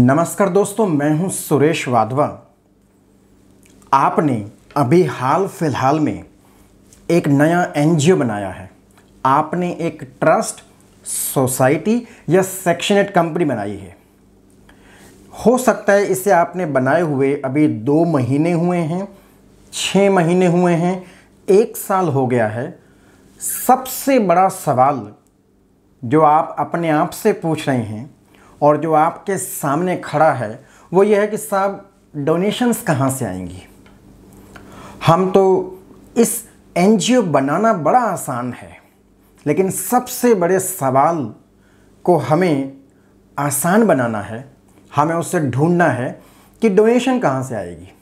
नमस्कार दोस्तों मैं हूं सुरेश वाधवा आपने अभी हाल फिलहाल में एक नया एनजीओ बनाया है आपने एक ट्रस्ट सोसाइटी या सेक्शनेट कंपनी बनाई है हो सकता है इसे आपने बनाए हुए अभी दो महीने हुए हैं छः महीने हुए हैं एक साल हो गया है सबसे बड़ा सवाल जो आप अपने आप से पूछ रहे हैं और जो आपके सामने खड़ा है वो ये है कि साहब डोनेशंस कहाँ से आएंगी हम तो इस एन बनाना बड़ा आसान है लेकिन सबसे बड़े सवाल को हमें आसान बनाना है हमें उससे ढूंढना है कि डोनेशन कहाँ से आएगी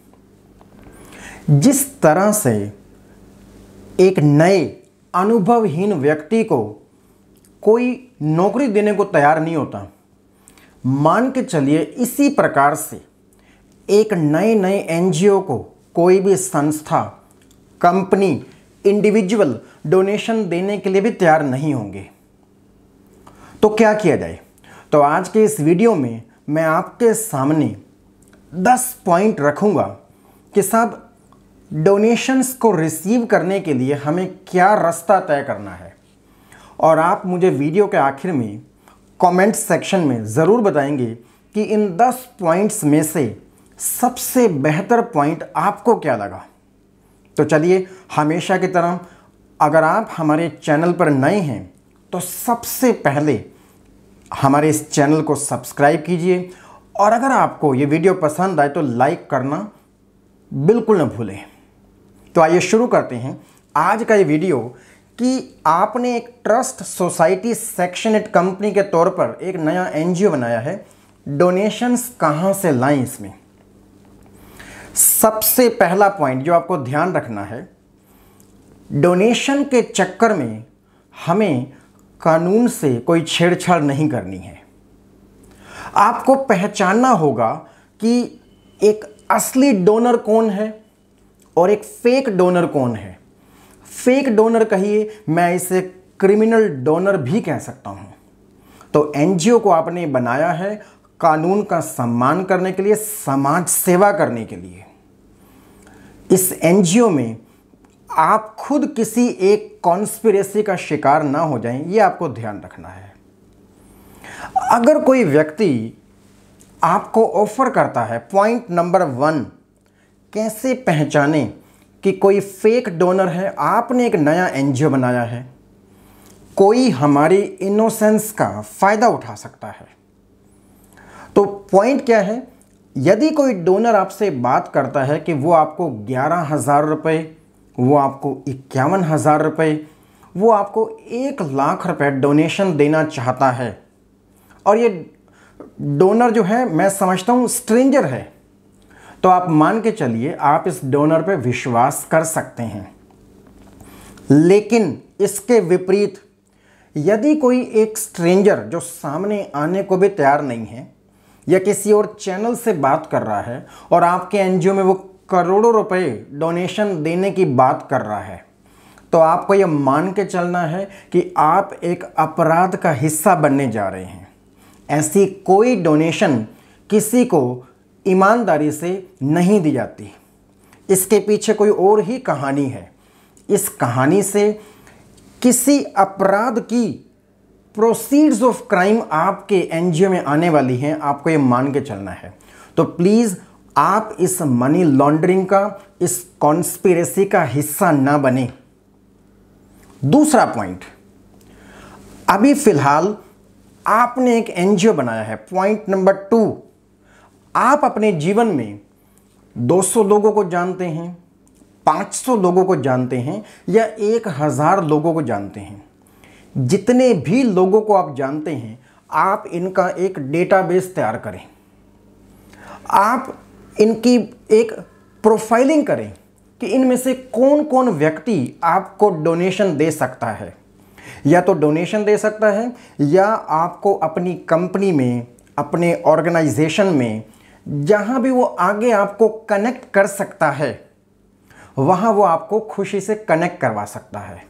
जिस तरह से एक नए अनुभवहीन व्यक्ति को कोई नौकरी देने को तैयार नहीं होता मान के चलिए इसी प्रकार से एक नए नए एनजीओ को कोई भी संस्था कंपनी इंडिविजुअल डोनेशन देने के लिए भी तैयार नहीं होंगे तो क्या किया जाए तो आज के इस वीडियो में मैं आपके सामने 10 पॉइंट रखूंगा कि साहब डोनेशंस को रिसीव करने के लिए हमें क्या रास्ता तय करना है और आप मुझे वीडियो के आखिर में कमेंट सेक्शन में ज़रूर बताएंगे कि इन 10 पॉइंट्स में से सबसे बेहतर पॉइंट आपको क्या लगा तो चलिए हमेशा की तरह अगर आप हमारे चैनल पर नए हैं तो सबसे पहले हमारे इस चैनल को सब्सक्राइब कीजिए और अगर आपको ये वीडियो पसंद आए तो लाइक करना बिल्कुल ना भूलें तो आइए शुरू करते हैं आज का ये वीडियो कि आपने एक ट्रस्ट सोसाइटी सेक्शनेट कंपनी के तौर पर एक नया एनजीओ बनाया है डोनेशंस कहाँ से लाएं इसमें सबसे पहला पॉइंट जो आपको ध्यान रखना है डोनेशन के चक्कर में हमें कानून से कोई छेड़छाड़ नहीं करनी है आपको पहचानना होगा कि एक असली डोनर कौन है और एक फेक डोनर कौन है फेक डोनर कहिए मैं इसे क्रिमिनल डोनर भी कह सकता हूं तो एनजीओ को आपने बनाया है कानून का सम्मान करने के लिए समाज सेवा करने के लिए इस एनजीओ में आप खुद किसी एक कॉन्स्पिरेसी का शिकार ना हो जाएं ये आपको ध्यान रखना है अगर कोई व्यक्ति आपको ऑफर करता है पॉइंट नंबर वन कैसे पहचाने कि कोई फेक डोनर है आपने एक नया एनजीओ बनाया है कोई हमारी इनोसेंस का फ़ायदा उठा सकता है तो पॉइंट क्या है यदि कोई डोनर आपसे बात करता है कि वो आपको ग्यारह हज़ार रुपये वो आपको इक्यावन हज़ार रुपये वो आपको एक लाख रुपए डोनेशन देना चाहता है और ये डोनर जो है मैं समझता हूँ स्ट्रेंजर है तो आप मान के चलिए आप इस डोनर पे विश्वास कर सकते हैं लेकिन इसके विपरीत यदि कोई एक स्ट्रेंजर जो सामने आने को भी तैयार नहीं है या किसी और चैनल से बात कर रहा है और आपके एनजीओ में वो करोड़ों रुपए डोनेशन देने की बात कर रहा है तो आपको ये मान के चलना है कि आप एक अपराध का हिस्सा बनने जा रहे हैं ऐसी कोई डोनेशन किसी को ईमानदारी से नहीं दी जाती इसके पीछे कोई और ही कहानी है इस कहानी से किसी अपराध की प्रोसीड्स ऑफ क्राइम आपके एनजीओ में आने वाली हैं आपको ये मान के चलना है तो प्लीज़ आप इस मनी लॉन्ड्रिंग का इस कॉन्स्पिरेसी का हिस्सा ना बने दूसरा पॉइंट अभी फिलहाल आपने एक एनजीओ बनाया है पॉइंट नंबर टू आप अपने जीवन में 200 लोगों को जानते हैं 500 लोगों को जानते हैं या एक हज़ार लोगों को जानते हैं जितने भी लोगों को आप जानते हैं आप इनका एक डेटाबेस तैयार करें आप इनकी एक प्रोफाइलिंग करें कि इनमें से कौन कौन व्यक्ति आपको डोनेशन दे सकता है या तो डोनेशन दे सकता है या आपको अपनी कंपनी में अपने ऑर्गेनाइजेशन में जहाँ भी वो आगे आपको कनेक्ट कर सकता है वहाँ वो आपको खुशी से कनेक्ट करवा सकता है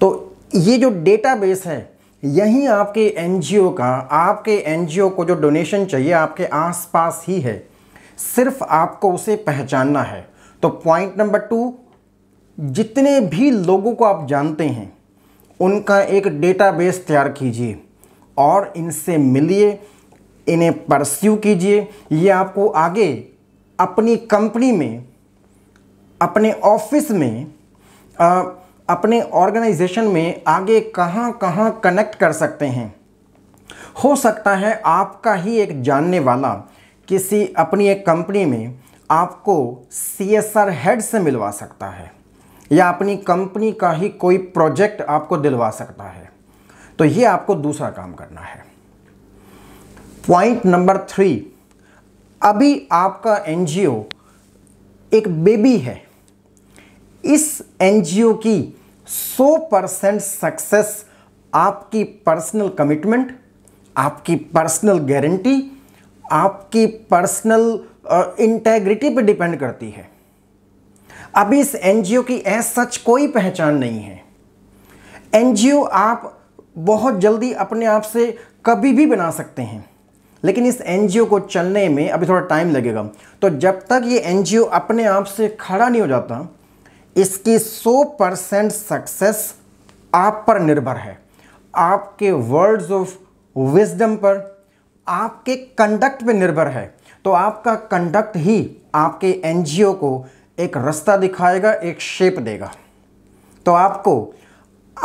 तो ये जो डेटाबेस है यहीं आपके एनजीओ का आपके एनजीओ को जो डोनेशन चाहिए आपके आसपास ही है सिर्फ आपको उसे पहचानना है तो पॉइंट नंबर टू जितने भी लोगों को आप जानते हैं उनका एक डेटाबेस तैयार कीजिए और इनसे मिलिए इन्हें परस्यू कीजिए ये आपको आगे अपनी कंपनी में अपने ऑफिस में आ, अपने ऑर्गेनाइजेशन में आगे कहाँ कहाँ कनेक्ट कर सकते हैं हो सकता है आपका ही एक जानने वाला किसी अपनी एक कंपनी में आपको सी एस आर हेड से मिलवा सकता है या अपनी कंपनी का ही कोई प्रोजेक्ट आपको दिलवा सकता है तो ये आपको दूसरा काम करना है पॉइंट नंबर थ्री अभी आपका एनजीओ एक बेबी है इस एनजीओ की 100 परसेंट सक्सेस आपकी पर्सनल कमिटमेंट आपकी पर्सनल गारंटी आपकी पर्सनल इंटेग्रिटी पर डिपेंड करती है अभी इस एनजीओ की एज सच कोई पहचान नहीं है एनजीओ आप बहुत जल्दी अपने आप से कभी भी बना सकते हैं लेकिन इस एन को चलने में अभी थोड़ा टाइम लगेगा तो जब तक ये एन अपने आप से खड़ा नहीं हो जाता इसकी 100 परसेंट सक्सेस आप पर निर्भर है आपके वर्ड्स ऑफ विजडम पर आपके कंडक्ट पर निर्भर है तो आपका कंडक्ट ही आपके एन को एक रास्ता दिखाएगा एक शेप देगा तो आपको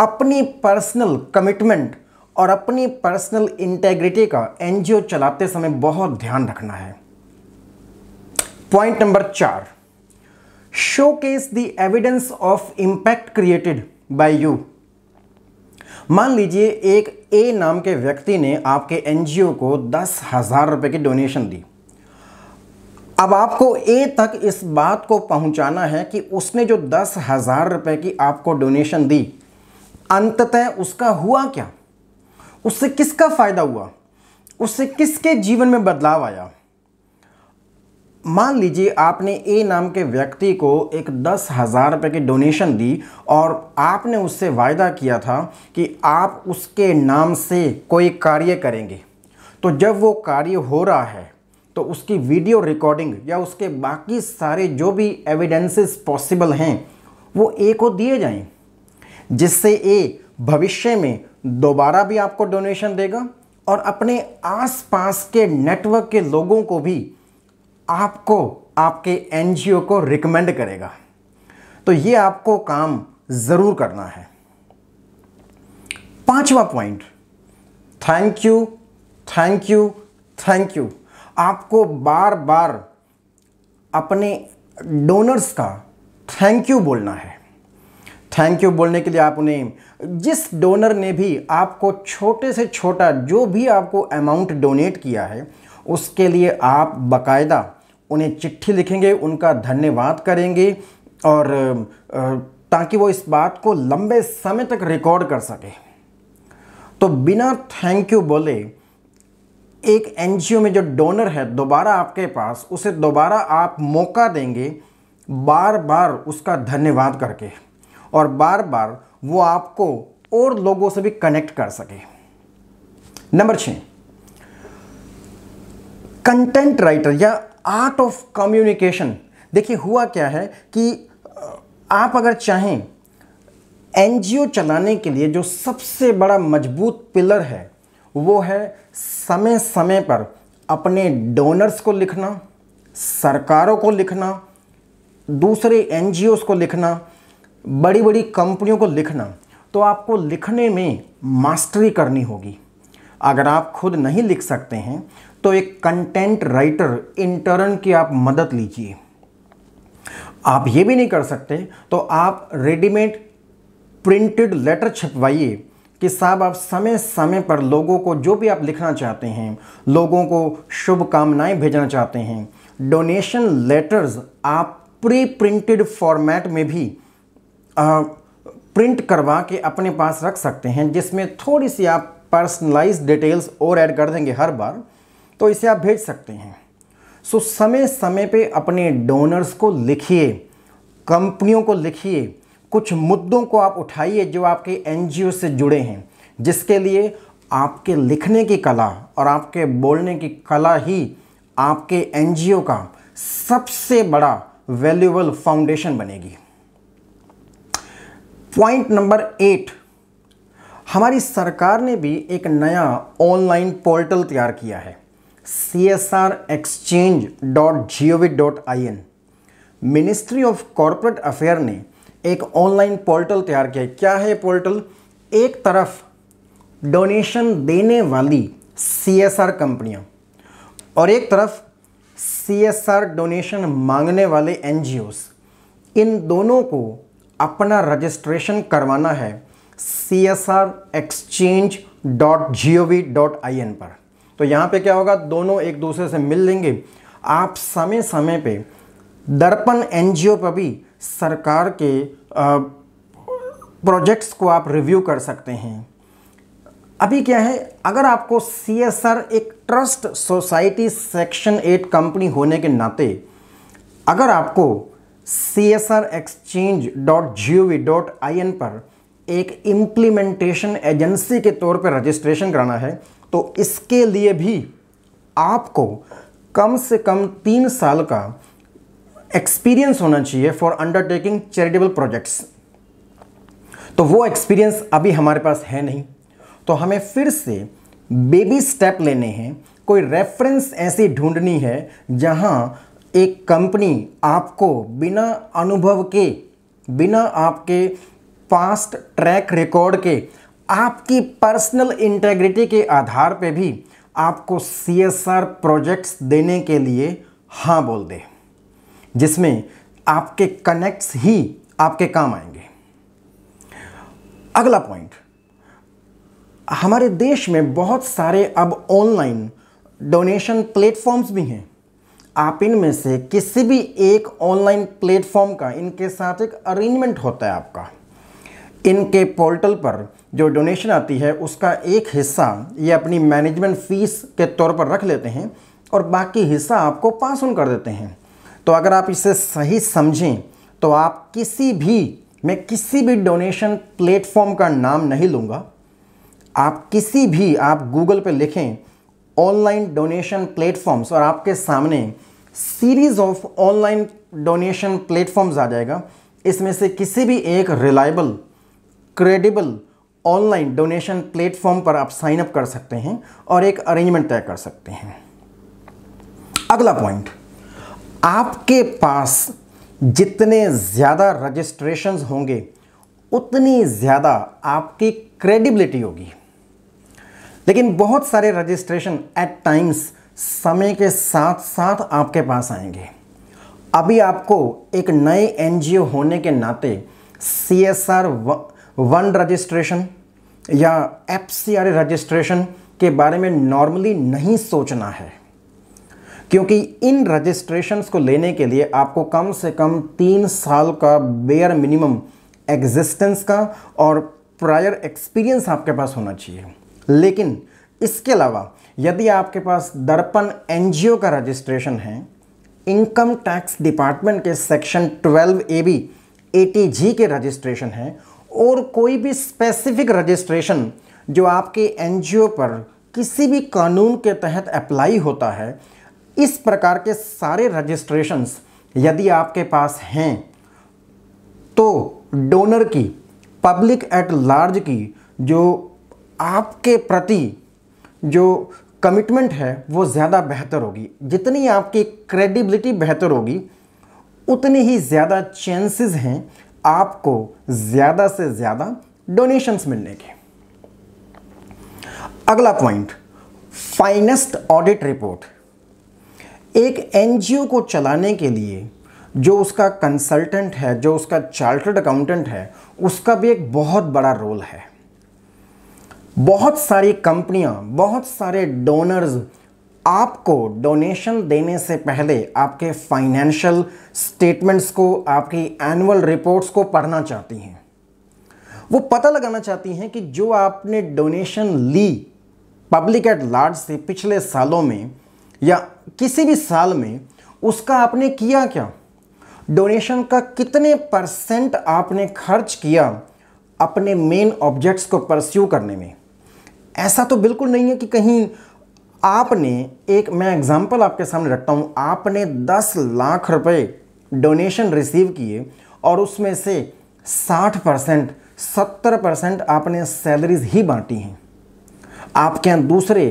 अपनी पर्सनल कमिटमेंट और अपनी पर्सनल इंटेग्रिटी का एनजीओ चलाते समय बहुत ध्यान रखना है पॉइंट नंबर चार case the evidence of impact created by you मान लीजिए एक ए नाम के व्यक्ति ने आपके एनजीओ को दस हज़ार रुपए की डोनेशन दी अब आपको ए तक इस बात को पहुंचाना है कि उसने जो दस हज़ार रुपए की आपको डोनेशन दी अंततः उसका हुआ क्या उससे किसका फ़ायदा हुआ उससे किसके जीवन में बदलाव आया मान लीजिए आपने ए नाम के व्यक्ति को एक दस हज़ार रुपये की डोनेशन दी और आपने उससे वायदा किया था कि आप उसके नाम से कोई कार्य करेंगे तो जब वो कार्य हो रहा है तो उसकी वीडियो रिकॉर्डिंग या उसके बाकी सारे जो भी एविडेंसेस पॉसिबल हैं वो ए को दिए जाएं जिससे ए भविष्य में दोबारा भी आपको डोनेशन देगा और अपने आसपास के नेटवर्क के लोगों को भी आपको आपके एनजीओ को रिकमेंड करेगा तो ये आपको काम ज़रूर करना है पांचवा point thank you thank you thank you आपको बार बार अपने डोनर्स का थैंक यू बोलना है थैंक यू बोलने के लिए आप उन्हें जिस डोनर ने भी आपको छोटे से छोटा जो भी आपको अमाउंट डोनेट किया है उसके लिए आप बकायदा उन्हें चिट्ठी लिखेंगे उनका धन्यवाद करेंगे और ताकि वो इस बात को लंबे समय तक रिकॉर्ड कर सके तो बिना थैंक यू बोले एक एनजीओ में जो डोनर है दोबारा आपके पास उसे दोबारा आप मौका देंगे बार बार उसका धन्यवाद करके और बार बार वो आपको और लोगों से भी कनेक्ट कर सके नंबर छ कंटेंट राइटर या आर्ट ऑफ कम्युनिकेशन देखिए हुआ क्या है कि आप अगर चाहें एनजीओ चलाने के लिए जो सबसे बड़ा मजबूत पिलर है वो है समय समय पर अपने डोनर्स को लिखना सरकारों को लिखना दूसरे एनजीओस को लिखना बड़ी बड़ी कंपनियों को लिखना तो आपको लिखने में मास्टरी करनी होगी अगर आप खुद नहीं लिख सकते हैं तो एक कंटेंट राइटर इंटर्न की आप मदद लीजिए आप ये भी नहीं कर सकते तो आप रेडीमेड प्रिंटेड लेटर छपवाइए कि साहब आप समय समय पर लोगों को जो भी आप लिखना चाहते हैं लोगों को शुभकामनाएं भेजना चाहते हैं डोनेशन लेटर्स आप प्री प्रिंटेड फॉर्मेट में भी प्रिंट करवा के अपने पास रख सकते हैं जिसमें थोड़ी सी आप पर्सनलाइज डिटेल्स और ऐड कर देंगे हर बार तो इसे आप भेज सकते हैं सो समय समय पे अपने डोनर्स को लिखिए कंपनियों को लिखिए कुछ मुद्दों को आप उठाइए जो आपके एन से जुड़े हैं जिसके लिए आपके लिखने की कला और आपके बोलने की कला ही आपके एन का सबसे बड़ा वैल्यूबल फाउंडेशन बनेगी पॉइंट नंबर एट हमारी सरकार ने भी एक नया ऑनलाइन पोर्टल तैयार किया है C S R exchange dot G O V dot I N ministry of corporate affair ने एक ऑनलाइन पोर्टल तैयार किया है क्या है पोर्टल एक तरफ डोनेशन देने वाली सी एस आर कंपनियाँ और एक तरफ सी एस आर डोनेशन मांगने वाले एन जी ओस इन दोनों को अपना रजिस्ट्रेशन करवाना है C S R exchange dot G O V dot I N पर तो यहाँ पे क्या होगा दोनों एक दूसरे से मिल लेंगे आप समय समय पे दर्पण एन जी ओ पर भी सरकार के प्रोजेक्ट्स को आप रिव्यू कर सकते हैं अभी क्या है अगर आपको सी एस आर एक trust society section eight company होने के नाते अगर आपको C S R exchange dot G O V dot I N पर एक इम्प्लीमेंटेशन एजेंसी के तौर पर रजिस्ट्रेशन कराना है तो इसके लिए भी आपको कम से कम तीन साल का एक्सपीरियंस होना चाहिए फॉर अंडरटेकिंग चैरिटेबल प्रोजेक्ट्स तो वो एक्सपीरियंस अभी हमारे पास है नहीं तो हमें फिर से बेबी स्टेप लेने हैं कोई रेफरेंस ऐसी ढूंढनी है जहां एक कंपनी आपको बिना अनुभव के बिना आपके पास्ट ट्रैक रिकॉर्ड के आपकी पर्सनल इंटेग्रिटी के आधार पे भी आपको सी प्रोजेक्ट्स देने के लिए हाँ बोल दे जिसमें आपके कनेक्ट्स ही आपके काम आएंगे अगला पॉइंट हमारे देश में बहुत सारे अब ऑनलाइन डोनेशन प्लेटफॉर्म्स भी हैं आप इनमें से किसी भी एक ऑनलाइन प्लेटफॉर्म का इनके साथ एक अरेंजमेंट होता है आपका इनके पोर्टल पर जो डोनेशन आती है उसका एक हिस्सा ये अपनी मैनेजमेंट फीस के तौर पर रख लेते हैं और बाकी हिस्सा आपको पास ऑन कर देते हैं तो अगर आप इसे सही समझें तो आप किसी भी मैं किसी भी डोनेशन प्लेटफॉर्म का नाम नहीं लूँगा आप किसी भी आप गूगल पे लिखें ऑनलाइन डोनेशन प्लेटफॉर्म्स और आपके सामने series of online donation platforms आ जाएगा इसमें से किसी भी एक reliable credible online donation platform पर आप साइन अप कर सकते हैं और एक अरेंजमेंट तय कर सकते हैं अगला पॉइंट आपके पास जितने ज़्यादा रजिस्ट्रेशन होंगे उतनी ज़्यादा आपकी क्रेडिबिलिटी होगी लेकिन बहुत सारे रजिस्ट्रेशन एट टाइम्स समय के साथ साथ आपके पास आएंगे अभी आपको एक नए एनजीओ होने के नाते C S R one registration या एफ सी आर रजिस्ट्रेशन के बारे में नॉर्मली नहीं सोचना है क्योंकि इन रजिस्ट्रेशन को लेने के लिए आपको कम से कम तीन साल का बेयर मिनिमम एग्जिस्टेंस का और प्रायर एक्सपीरियंस आपके पास होना चाहिए लेकिन इसके अलावा यदि आपके पास दर्पण एनजीओ का रजिस्ट्रेशन है इनकम टैक्स डिपार्टमेंट के सेक्शन 12 ए बी ए के रजिस्ट्रेशन है और कोई भी स्पेसिफिक रजिस्ट्रेशन जो आपके एनजीओ पर किसी भी कानून के तहत अप्लाई होता है इस प्रकार के सारे रजिस्ट्रेशंस यदि आपके पास हैं तो डोनर की पब्लिक एट लार्ज की जो आपके प्रति जो कमिटमेंट है वो ज़्यादा बेहतर होगी जितनी आपकी क्रेडिबिलिटी बेहतर होगी उतनी ही ज़्यादा चांसेस हैं आपको ज़्यादा से ज़्यादा डोनेशंस मिलने के अगला पॉइंट फाइनेस्ट ऑडिट रिपोर्ट एक एनजीओ को चलाने के लिए जो उसका कंसल्टेंट है जो उसका चार्टर्ड अकाउंटेंट है उसका भी एक बहुत बड़ा रोल है बहुत सारी कंपनियां बहुत सारे डोनर्स आपको डोनेशन देने से पहले आपके फाइनेंशियल स्टेटमेंट्स को आपकी एनुअल रिपोर्ट्स को पढ़ना चाहती हैं वो पता लगाना चाहती हैं कि जो आपने डोनेशन ली पब्लिक एट लार्ज से पिछले सालों में या किसी भी साल में उसका आपने किया क्या डोनेशन का कितने परसेंट आपने खर्च किया अपने मेन ऑब्जेक्ट्स को परस्यू करने में ऐसा तो बिल्कुल नहीं है कि कहीं आपने एक मैं एग्जाम्पल आपके सामने रखता हूँ आपने दस लाख रुपए डोनेशन रिसीव किए और उसमें से साठ परसेंट सत्तर परसेंट आपने सैलरीज ही बांटी हैं आपके यहाँ दूसरे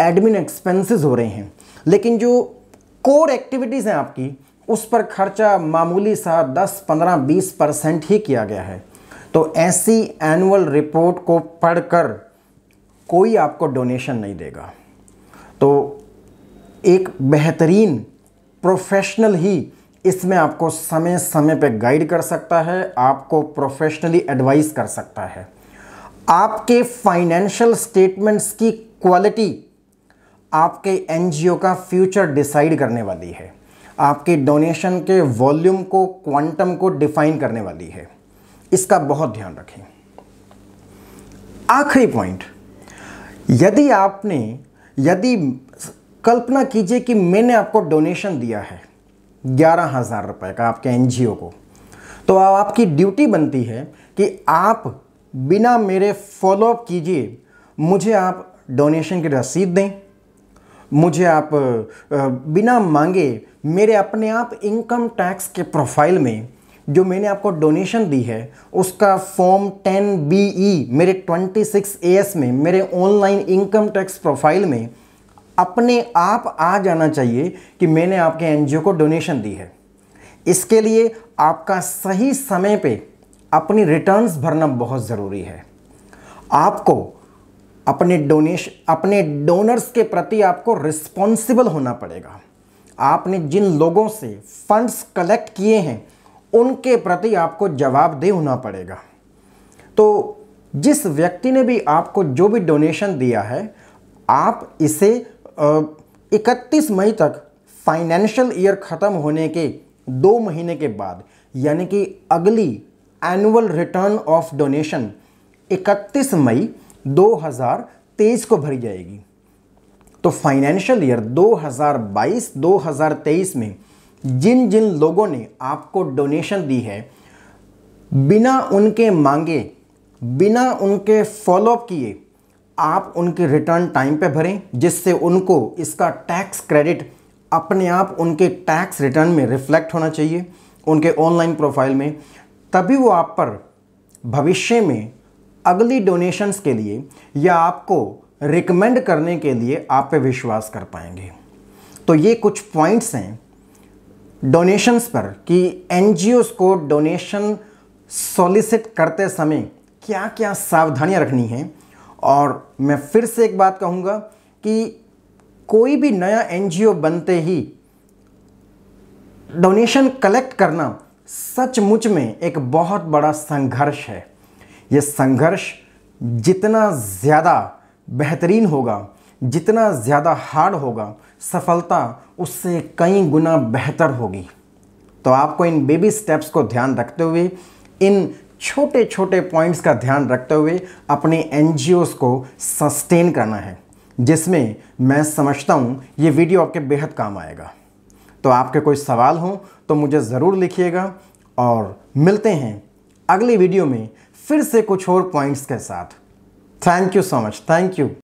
एडमिन एक्सपेंसेस हो रहे हैं लेकिन जो कोर एक्टिविटीज़ हैं आपकी उस पर खर्चा मामूली सा दस पंद्रह बीस परसेंट ही किया गया है तो ऐसी एनुअल रिपोर्ट को पढ़कर कोई आपको डोनेशन नहीं देगा तो एक बेहतरीन प्रोफेशनल ही इसमें आपको समय समय पे गाइड कर सकता है आपको प्रोफेशनली एडवाइस कर सकता है आपके फाइनेंशियल स्टेटमेंट्स की क्वालिटी आपके एनजीओ का फ्यूचर डिसाइड करने वाली है आपके डोनेशन के वॉल्यूम को क्वांटम को डिफाइन करने वाली है इसका बहुत ध्यान रखें आखिरी पॉइंट यदि आपने यदि कल्पना कीजिए कि मैंने आपको डोनेशन दिया है ग्यारह हज़ार रुपये का आपके एनजीओ को तो आपकी ड्यूटी बनती है कि आप बिना मेरे फॉलोअप कीजिए मुझे आप डोनेशन की रसीद दें मुझे आप बिना मांगे मेरे अपने आप इनकम टैक्स के प्रोफाइल में जो मैंने आपको डोनेशन दी है उसका फॉर्म 10 ई मेरे 26 एस में मेरे ऑनलाइन इनकम टैक्स प्रोफाइल में अपने आप आ जाना चाहिए कि मैंने आपके एनजीओ को डोनेशन दी है इसके लिए आपका सही समय पे अपनी रिटर्न्स भरना बहुत ज़रूरी है आपको अपने डोनेश अपने डोनर्स के प्रति आपको रिस्पॉन्सिबल होना पड़ेगा आपने जिन लोगों से फंड्स कलेक्ट किए हैं उनके प्रति आपको जवाबदेह होना पड़ेगा तो जिस व्यक्ति ने भी आपको जो भी डोनेशन दिया है आप इसे इकतीस मई तक फाइनेंशियल ईयर ख़त्म होने के दो महीने के बाद यानी कि अगली एनुअल रिटर्न ऑफ डोनेशन 31 मई 2023 को भरी जाएगी तो फाइनेंशियल ईयर 2022-2023 में जिन जिन लोगों ने आपको डोनेशन दी है बिना उनके मांगे बिना उनके फॉलोअप किए आप उनके रिटर्न टाइम पे भरें जिससे उनको इसका टैक्स क्रेडिट अपने आप उनके टैक्स रिटर्न में रिफ्लेक्ट होना चाहिए उनके ऑनलाइन प्रोफाइल में तभी वो आप पर भविष्य में अगली डोनेशंस के लिए या आपको रिकमेंड करने के लिए आप पे विश्वास कर पाएंगे तो ये कुछ पॉइंट्स हैं डोनेशंस पर कि एन को डोनेशन सॉलिसिट करते समय क्या क्या सावधानियां रखनी हैं और मैं फिर से एक बात कहूँगा कि कोई भी नया एन बनते ही डोनेशन कलेक्ट करना सचमुच में एक बहुत बड़ा संघर्ष है ये संघर्ष जितना ज़्यादा बेहतरीन होगा जितना ज़्यादा हार्ड होगा सफलता उससे कई गुना बेहतर होगी तो आपको इन बेबी स्टेप्स को ध्यान रखते हुए इन छोटे छोटे पॉइंट्स का ध्यान रखते हुए अपने एन को सस्टेन करना है जिसमें मैं समझता हूँ ये वीडियो आपके बेहद काम आएगा तो आपके कोई सवाल हो तो मुझे ज़रूर लिखिएगा और मिलते हैं अगली वीडियो में फिर से कुछ और पॉइंट्स के साथ thank you so much thank you